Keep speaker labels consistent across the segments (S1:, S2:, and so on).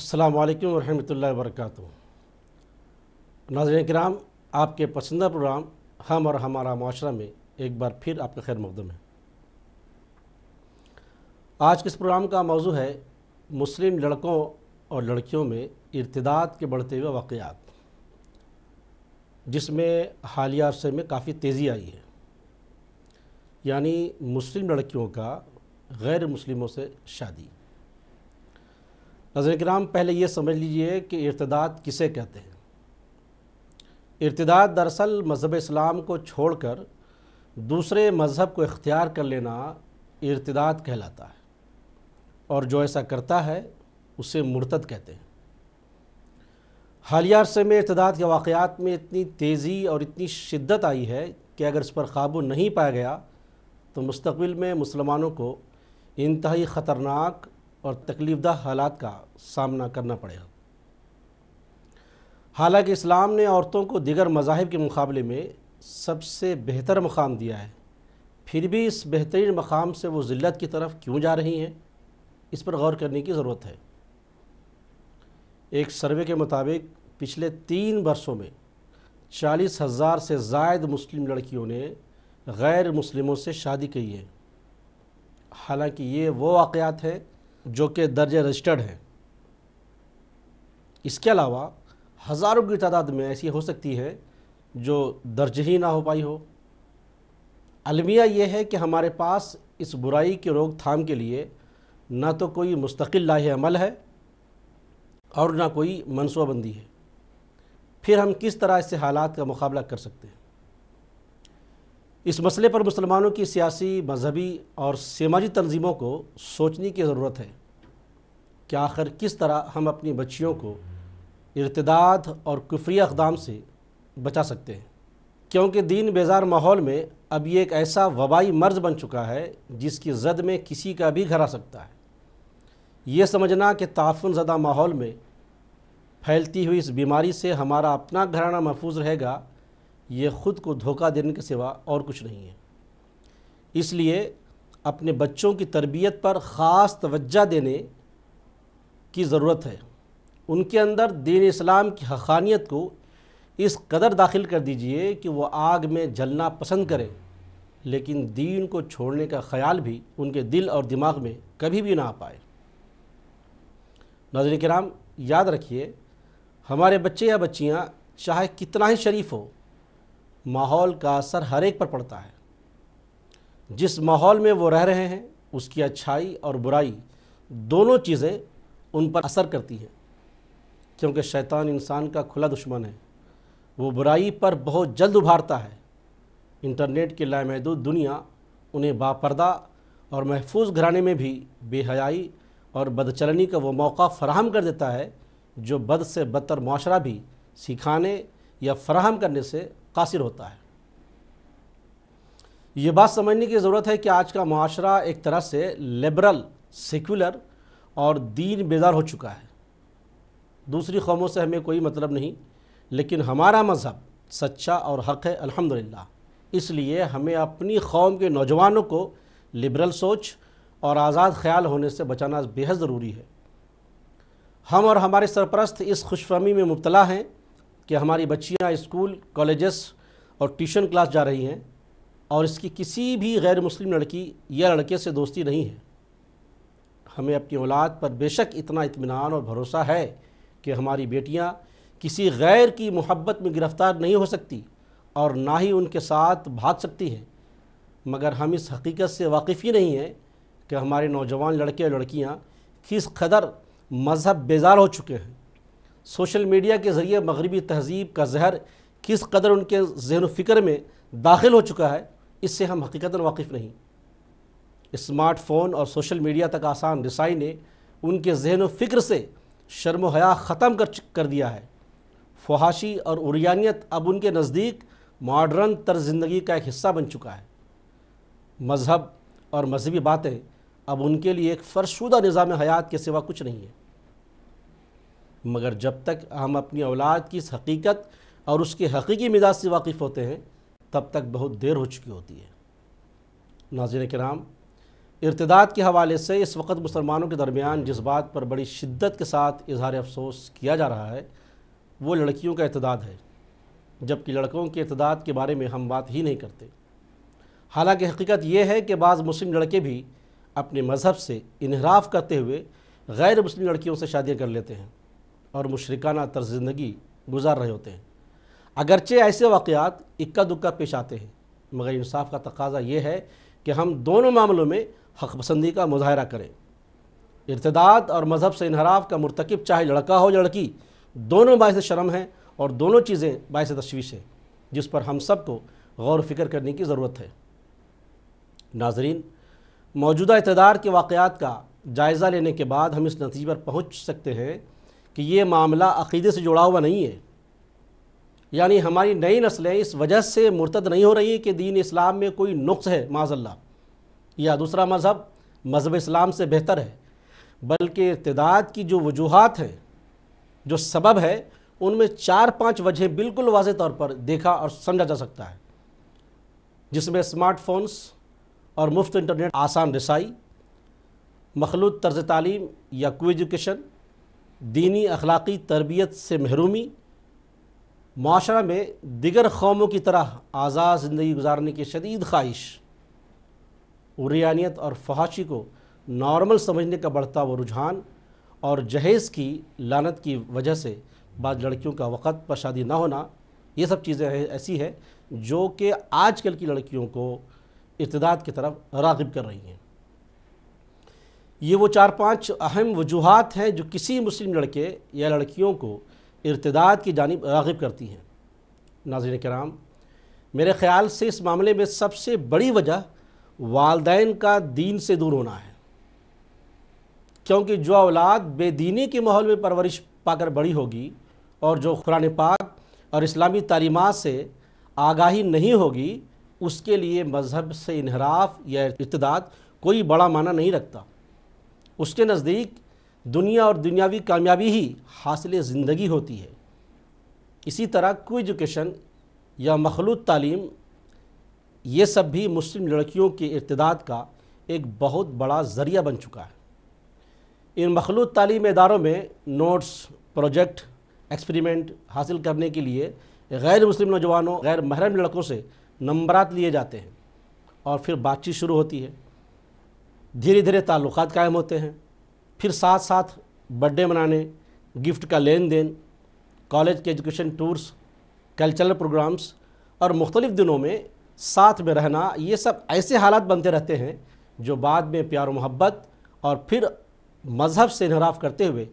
S1: अल्लाम वरहमल वरक नाजरन कराम आपके पसंदीदा प्रोग्राम हम और हमारा माशरा में एक बार फिर आपका खैर मकदम है आज के इस प्रोग्राम का मौजू है मुस्लिम लड़कों और लड़कियों में इर्तदाद के बढ़ते हुए वाक़ात जिसमें हालिया अरसे में काफ़ी तेज़ी आई है यानी मुस्लिम लड़कियों का गैर मुस्लिमों से शादी नजर कराम पहले ये समझ लीजिए कि इर्तदाद किसे कहते हैं इर्तदाद दरअसल मज़हब इस्लाम को छोड़ कर दूसरे मज़हब को इख्तियार कर लेना इर्तदाद कहलाता है और जो ऐसा करता है उसे मुर्तद कहते हैं हालिया अरसे में इर्तदाद के वाक़ात में इतनी तेज़ी और इतनी शिद्दत आई है कि अगर इस पर काबू नहीं पाया गया तो मुस्तबिल में मुसलमानों को इंतहाई ख़तरनाक और तकलीफदा हालात का सामना करना पड़ेगा हालांकि इस्लाम ने औरतों को दिगर मजाहब के मुकाबले में सबसे बेहतर मकाम दिया है फिर भी इस बेहतरीन मकाम से वो ज़िल्लत की तरफ क्यों जा रही हैं इस पर गौर करने की ज़रूरत है एक सर्वे के मुताबिक पिछले तीन वर्षों में चालीस हज़ार से जायद मुस्लिम लड़कियों ने गैर मुस्लिमों से शादी की है हालांकि ये वो वाक़ात हैं जो कि दर्ज रजिस्टर्ड हैं इसके अलावा हज़ारों की तादाद में ऐसी हो सकती है जो दर्ज ही ना हो पाई हो अलमिया ये है कि हमारे पास इस बुराई की रोकथाम के लिए ना तो कोई मुस्तकिल लाहे अमल है और ना कोई मनसूबाबंदी है फिर हम किस तरह इससे हालात का मुकाबला कर सकते हैं इस मसले पर मुसलमानों की सियासी मजहबी और समाजी तनजीमों को सोचने की ज़रूरत है कि आखिर किस तरह हम अपनी बच्चियों को इरतदाद और कुफरी अकदाम से बचा सकते हैं क्योंकि दीन बेजार माहौल में अब ये एक ऐसा वबाई मर्ज बन चुका है जिसकी जद में किसी का भी घर आ सकता है ये समझना कि ताफन ज़दा माहौल में फैलती हुई इस बीमारी से हमारा अपना घराना महफूज रहेगा ये ख़ुद को धोखा देने के सिवा और कुछ नहीं है इसलिए अपने बच्चों की तरबियत पर ख़ास तवज्जो देने की ज़रूरत है उनके अंदर दीन इस्लाम की हक़ानियत को इस कदर दाखिल कर दीजिए कि वो आग में जलना पसंद करें लेकिन दीन को छोड़ने का ख्याल भी उनके दिल और दिमाग में कभी भी ना आ पाए नज़र कराम याद रखिए हमारे बच्चे या बच्चियाँ चाहे कितना ही शरीफ हो माहौल का असर हर एक पर पड़ता है जिस माहौल में वो रह रहे हैं उसकी अच्छाई और बुराई दोनों चीज़ें उन पर असर करती हैं क्योंकि शैतान इंसान का खुला दुश्मन है वो बुराई पर बहुत जल्द उभारता है इंटरनेट की लामहदूद दुनिया उन्हें बापर्दा और महफूज घराने में भी बेहयाई और बदचलनी का वो मौका फराहम कर देता है जो बद से बदतर माशरा भी सिखाने या फराहम करने से कासिर होता है ये बात समझने की ज़रूरत है कि आज का माशरा एक तरह से लिबरल सेकुलर और दीन बेदार हो चुका है दूसरी कौमों से हमें कोई मतलब नहीं लेकिन हमारा मज़हब सच्चा और हक़ है अल्हम्दुलिल्लाह इसलिए हमें अपनी कौम के नौजवानों को लिबरल सोच और आज़ाद ख्याल होने से बचाना बेहद ज़रूरी है हम और हमारे सरपरस्त इस खुशफहमी में मुबतला हैं कि हमारी बच्चियां स्कूल कॉलेजेस और ट्यूशन क्लास जा रही हैं और इसकी किसी भी गैर मुस्लिम लड़की या लड़के से दोस्ती नहीं है हमें अपनी औलाद पर बेशक इतना इतमान और भरोसा है कि हमारी बेटियां किसी गैर की मोहब्बत में गिरफ़्तार नहीं हो सकती और ना ही उनके साथ भाग सकती हैं मगर हम इस हकीकत से वाकिफ़ ही नहीं हैं कि हमारे नौजवान लड़के और लड़कियाँ किस कदर मज़हब बेजार हो चुके हैं सोशल मीडिया के ज़रिए मगरबी तहजीब का जहर किस कदर उनके जहन फ़िक्र में दाखिल हो चुका है इससे हम हकीकता वाकिफ़ नहीं स्मार्टफोन और सोशल मीडिया तक आसान रसाई ने उनके जहन फ़िक्र से शर्म हया ख़त्म कर कर दिया है फहाशी और उरियानियत अब उनके नज़दीक मॉडर्न तर ज़िंदगी का एक हिस्सा बन चुका है मज़हब और मजहबी बातें अब उनके लिए एक फ़र्शुदा निज़ाम हयात के सिवा कुछ नहीं है मगर जब तक हम अपनी औलाद की इस हकीकत और उसके हकीकी मिजाज से वाकिफ़ होते हैं तब तक बहुत देर हो चुकी होती है नाजिर कराम इरतदाद के हवाले से इस वक्त मुसलमानों के दरमियान जिस बात पर बड़ी शिद्दत के साथ इजहार अफसोस किया जा रहा है वो लड़कियों का इतदाद है जबकि लड़कों के इतदाद के बारे में हम बात ही नहीं करते हालांकि हकीकत यह है कि बाज़ मुस्लिम लड़के भी अपने मज़हब से इनहराफ करते हुए गैर मुस्लिम लड़कियों से शादियाँ कर लेते हैं और मुशरकाना तर्ज ज़िंदगी गुजार रहे होते हैं अगरचे ऐसे वाक़ात इक्का दुक्का पेश आते हैं मगर इंसाफ का तकाजा ये है कि हम दोनों मामलों में हक पसंदी का मुजाहरा करें इरतदाद और मज़हब से इनहराफ का मरतकब चाहे लड़का हो या लड़की दोनों बायस शर्म हैं और दोनों चीज़ें बायस तशवीश हैं जिस पर हम सबको गौर फिक्र करने की ज़रूरत है नाजरीन मौजूदा इतदार के वाक़ात का जायज़ा लेने के बाद हम इस नतीजे पर पहुँच सकते हैं कि ये मामला अकीदे से जुड़ा हुआ नहीं है यानी हमारी नई नस्लें इस वजह से मुर्तद नहीं हो रही हैं कि दीन इस्लाम में कोई नुक्स है माजल्ला या दूसरा मज़हब मज़हब इस्लाम से बेहतर है बल्कि इतदाद की जो वजूहत हैं जो सबब है उनमें चार पांच वजह बिल्कुल वाज तौर पर देखा और समझा जा सकता है जिसमें स्मार्टफोन्स और मुफ्त इंटरनेट आसान रसाई मखलूत तर्ज तालीम या को एजुकेशन दीनी अखलाक़ी तरबियत से महरूमी माशरा में दिगर कौमों की तरह आज़ाद ज़िंदगी गुजारने की शदीद ख्वाहिश उरियानियत और फहाशी को नॉर्मल समझने का बढ़ता हुआ रुझान और जहेज़ की लानत की वजह से बाद लड़कियों का वक़्त पर शादी ना होना ये सब चीज़ें ऐसी हैं जो कि आजकल की लड़कियों को इतदाद की तरफ रागब कर रही हैं ये वो चार पांच अहम वजूहत हैं जो किसी मुस्लिम लड़के या लड़कियों को इरतदाद की जानब रागब करती हैं नाजिर कराम मेरे ख़्याल से इस मामले में सबसे बड़ी वजह वालदेन का दीन से दूर होना है क्योंकि जो औलाद बेदीनी के माहौल में परवरिश पाकर बड़ी होगी और जो कुरान पाक और इस्लामी तलीमत से आगाही नहीं होगी उसके लिए मज़हब से इनहराफ या इतदाद कोई बड़ा माना नहीं रखता उसके नज़दीक दुनिया और दुनियावी कामयाबी ही हासिल ज़िंदगी होती है इसी तरह को एजुकेशन या मखलूत तालीम ये सब भी मुस्लिम लड़कियों के इतदाद का एक बहुत बड़ा ज़रिया बन चुका है इन मखलूत तालीम इदारों में नोट्स प्रोजेक्ट एक्सपेरिमेंट हासिल करने के लिए गैर मुस्लिम नौजवानों गैर महरम लड़कों से नंबरात लिए जाते हैं और फिर बातचीत शुरू होती है धीरे धीरे ताल्लुक कायम होते हैं फिर साथ साथ बर्थडे मनाने गिफ्ट का लेन देन कॉलेज के एजुकेशन टूर्स कल्चरल प्रोग्राम्स और मुख्तलिफ़ दिनों में साथ में रहना ये सब ऐसे हालात बनते रहते हैं जो बाद में प्यार मोहब्बत और फिर मज़हब से इनहराफ करते हुए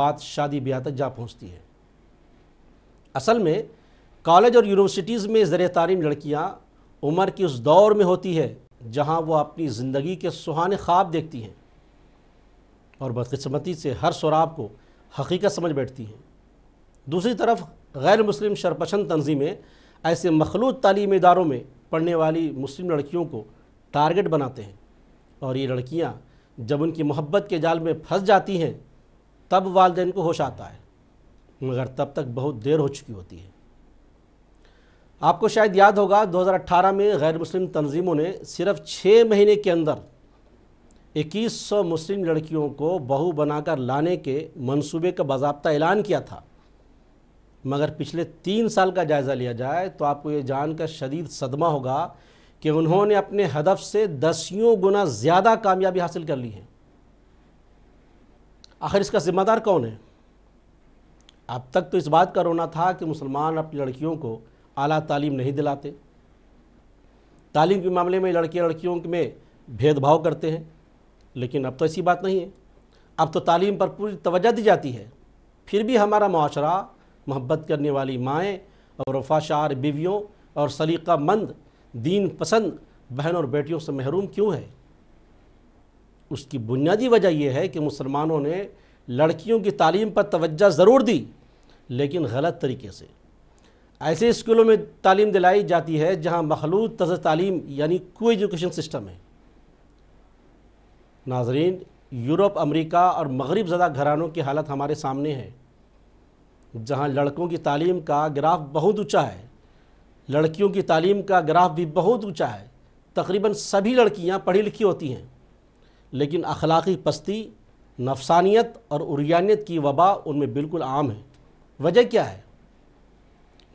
S1: बात शादी ब्याह तक जा पहुँचती है असल में कॉलेज और यूनिवर्सिटीज़ में ज़र तारीम लड़कियाँ उम्र की उस दौर में होती है जहाँ वो अपनी ज़िंदगी के सुहाने ख्वाब देखती हैं और बदकस्मती से हर शराब को हकीकत समझ बैठती हैं दूसरी तरफ गैर मुस्लिम शरपसंद तंजीमें ऐसे मखलूत तालीम इदारों में पढ़ने वाली मुस्लिम लड़कियों को टारगेट बनाते हैं और ये लड़कियाँ जब उनकी मोहब्बत के जाल में फंस जाती हैं तब वालदेन को होश आता है मगर तब तक बहुत देर हो चुकी होती है आपको शायद याद होगा 2018 में गैर मुस्लिम तंजीमों ने सिर्फ छः महीने के अंदर 2100 मुस्लिम लड़कियों को बहू बनाकर लाने के मंसूबे का बाबा ऐलान किया था मगर पिछले तीन साल का जायज़ा लिया जाए तो आपको ये जानकर शदीद सदमा होगा कि उन्होंने अपने हदफ से दसियों गुना ज़्यादा कामयाबी हासिल कर ली है आखिर इसका ज़िम्मेदार कौन है अब तक तो इस बात का रोना था कि मुसलमान अपनी लड़कियों को आला तालीम नहीं दिलाते तालीम के मामले में लड़के लड़कियों में भेदभाव करते हैं लेकिन अब तो ऐसी बात नहीं है अब तो तालीम पर पूरी तवज्जो दी जाती है फिर भी हमारा माशरा मोहब्बत करने वाली माएँ और वफाशार बीवियों और सलीक़ामंद दीन पसंद बहन और बेटियों से महरूम क्यों है उसकी बुनियादी वजह यह है कि मुसलमानों ने लड़कियों की तालीम पर तवज्जो ज़रूर दी लेकिन गलत तरीके से ऐसे स्कूलों में तालीम दिलाई जाती है जहाँ मखलूत तज़ तालीम यानी को एजुकेशन सिस्टम है नाजरीन यूरोप अमरीका और मगरब ज़दा घरानों की हालत हमारे सामने है जहाँ लड़कों की तालीम का ग्राफ बहुत ऊँचा है लड़कियों की तालीम का ग्राफ भी बहुत ऊँचा है तकरीबन सभी लड़कियाँ पढ़ी लिखी होती हैं लेकिन अखलाक़ी पस्ती नफसानियत और उरियानियत की वबा उनमें बिल्कुल आम है वजह क्या है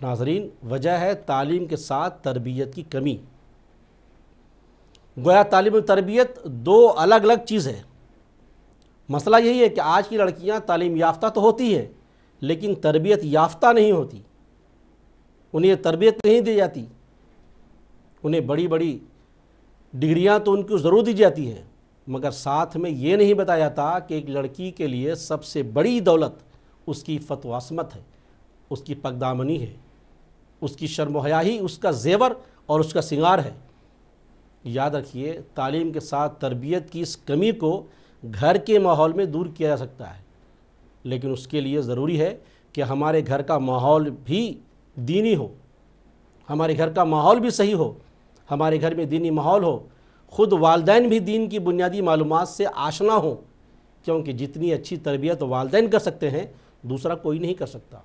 S1: नाजरीन वजह है तालीम के साथ तरबियत की कमी गोया तालीम और तरबियत दो अलग अलग चीज़ है मसला यही है कि आज की लड़कियां तालीम याफ्ता तो होती है लेकिन तरबियत याफ्ता नहीं होती उन्हें तरबियत नहीं दी जाती उन्हें बड़ी बड़ी डिग्रियां तो उनको ज़रूर दी जाती हैं मगर साथ में ये नहीं बताया जाता कि एक लड़की के लिए सबसे बड़ी दौलत उसकी फतवासमत है उसकी पगदामनी है उसकी शर्मोहया ही उसका जेवर और उसका सिंगार है याद रखिए तालीम के साथ तरबियत की इस कमी को घर के माहौल में दूर किया जा सकता है लेकिन उसके लिए ज़रूरी है कि हमारे घर का माहौल भी दीनी हो हमारे घर का माहौल भी सही हो हमारे घर में दीनी माहौल हो ख़ुद वालदेन भी दीन की बुनियादी मालूम से आशना हो क्योंकि जितनी अच्छी तरबियत वालदेन कर सकते हैं दूसरा कोई नहीं कर सकता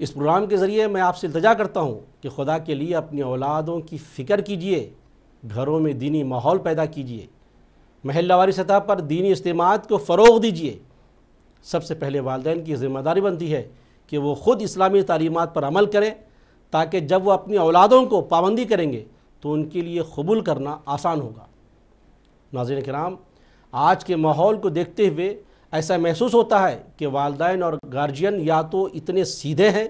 S1: इस प्रोग्राम के ज़रिए मैं आपसे इल्तजा करता हूँ कि खुदा के लिए अपनी औलादों की फ़िक्र कीजिए घरों में दीनी माहौल पैदा कीजिए महलवारी सतह पर दीनी इस्तेमाल को फ़रोग दीजिए सबसे पहले वालदेन की ज़िम्मेदारी बनती है कि वो ख़ुद इस्लामी तलीमत पर अमल करें ताकि जब वो अपनी औलादों को पाबंदी करेंगे तो उनके लिए कबूल करना आसान होगा नाजिन कराम आज के माहौल को देखते हुए ऐसा महसूस होता है कि वालदेन और गार्जियन या तो इतने सीधे हैं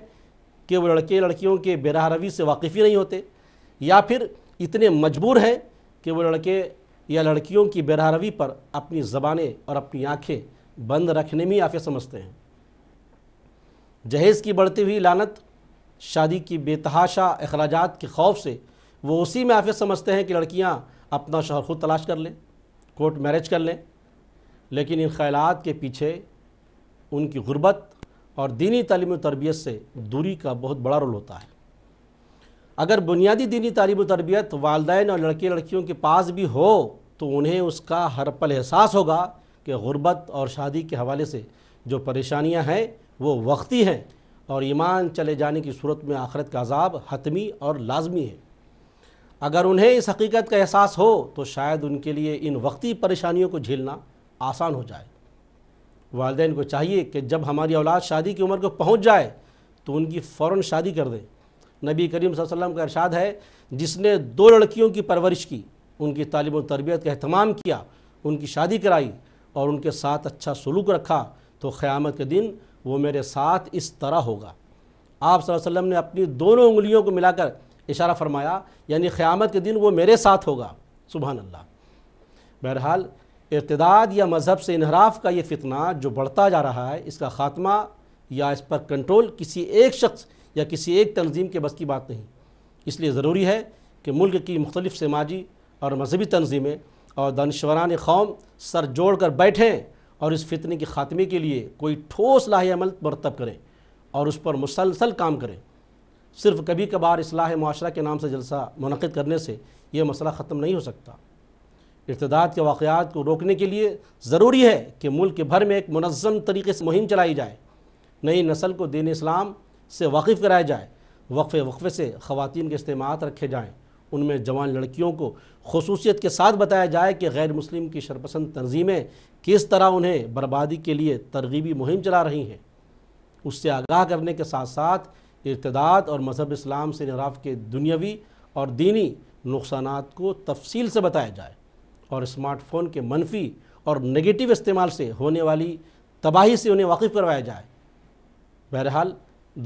S1: कि वो लड़के लड़कियों के बेराह रवी से ही नहीं होते या फिर इतने मजबूर हैं कि वो लड़के या लड़कियों की बेराह रवी पर अपनी ज़बानें और अपनी आँखें बंद रखने में आफियत समझते हैं जहेज़ की बढ़ती हुई लानत शादी की बेतहाशा अखराज के खौफ से वो उसी में आफियत समझते हैं कि लड़कियाँ अपना शहर खुद तलाश कर लें कोर्ट मैरिज कर लें लेकिन इन ख्याल के पीछे उनकी गुरबत और दीनी तलीम तरबियत से दूरी का बहुत बड़ा रोल होता है अगर बुनियादी दीनी तलीम तरबियत वालदे और लड़के लड़कियों के पास भी हो तो उन्हें उसका हर पल एहसास होगा कि गुरबत और शादी के हवाले से जो परेशानियाँ हैं वो वक्ती हैं और ईमान चले जाने की सूरत में आखरत का अजाब हतमी और लाजमी है अगर उन्हें इस हकीकत का एहसास हो तो शायद उनके लिए इन वक्ती परेशानियों को झेलना आसान हो जाए वालदे को चाहिए कि जब हमारी औलाद शादी की उम्र को पहुँच जाए तो उनकी फ़ौर शादी कर दें नबी करीम वसल्लम का अरसाद है जिसने दो लड़कियों की परवरिश की उनकी तालीम तरबियत का अहतमाम किया उनकी शादी कराई और उनके साथ अच्छा सलूक रखा तो क़्यामत के दिन वो मेरे साथ इस तरह होगा आप वसल्लम ने अपनी दोनों उंगलियों को मिलाकर इशारा फरमाया यानी क़्यामत के दिन वो मेरे साथ होगा सुबह अल्लाह बहरहाल इतदाद या मज़हब से इनहराफ का ये फितना जो बढ़ता जा रहा है इसका ख़ात्मा या इस पर कंट्रोल किसी एक शख्स या किसी एक तंजीम के बस की बात नहीं इसलिए ज़रूरी है कि मुल्क की मुख्तलिफ़ समाजी और मजहबी तनजीमें और दानशवरान कौम सर जोड़ कर बैठें और इस फितने के ख़ात्मे के लिए कोई ठोस लाहेमल अमल मरतब करें और उस पर मुसलसल काम करें सिर्फ कभी कभार असलाह माशरा के नाम से जलसा मनद करने से यह मसला ख़त्म नहीं हो सकता इतदाद के वाक़ात को रोकने के लिए ज़रूरी है कि मुल्क भर में एक मनज़म तरीके से मुहिम चलाई जाए नई नस्ल को दीन इस्लाम से वाकिफ़ कराया जाए वक्फ़े वक्फ़े से ख़वान के इस्तेमाल रखे जाएँ उनमें जवान लड़कियों को खसूसियत के साथ बताया जाए कि गैर मुस्लिम की शरपसंद तंजीमें किस तरह उन्हें बर्बादी के लिए तरगीबी मुहिम चला रही हैं उससे आगाह करने के साथ साथ इर्तदाद और मजहब इस्लाम से नराफ़ के दुनियावी और दीनी नुकसान को तफसील से बताया जाए और स्मार्टफोन के मनफी और नेगेटिव इस्तेमाल से होने वाली तबाही से उन्हें वाकिफ़ करवाया जाए बहरहाल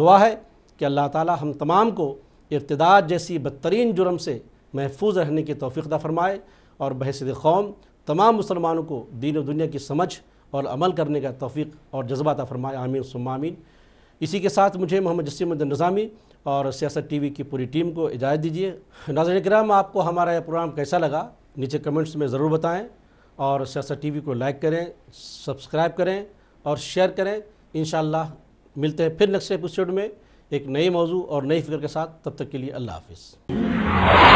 S1: दुआ है कि अल्लाह ताला हम तमाम को इब्तदाद जैसी बदतरीन जुर्म से महफूज रहने की तोफ़ीदा फरमाए और बहसद कौम तमाम मुसलमानों को दीन और दुनिया की समझ और अमल करने का तोफ़ी और जज्बाता फरमाए आमीन सुमामीन इसी के साथ मुझे मोहम्मद जसीम निज़ामी और सियासत वी की पूरी टीम को इजाज़त दीजिए नाजर कराम आपको हमारा यह प्रोग्राम कैसा लगा नीचे कमेंट्स में ज़रूर बताएं और सियासत टीवी को लाइक करें सब्सक्राइब करें और शेयर करें इन मिलते हैं फिर नेक्स्ट एपिसोड में एक नए मौजू और नई फिक्र के साथ तब तक के लिए अल्लाह हाफिज़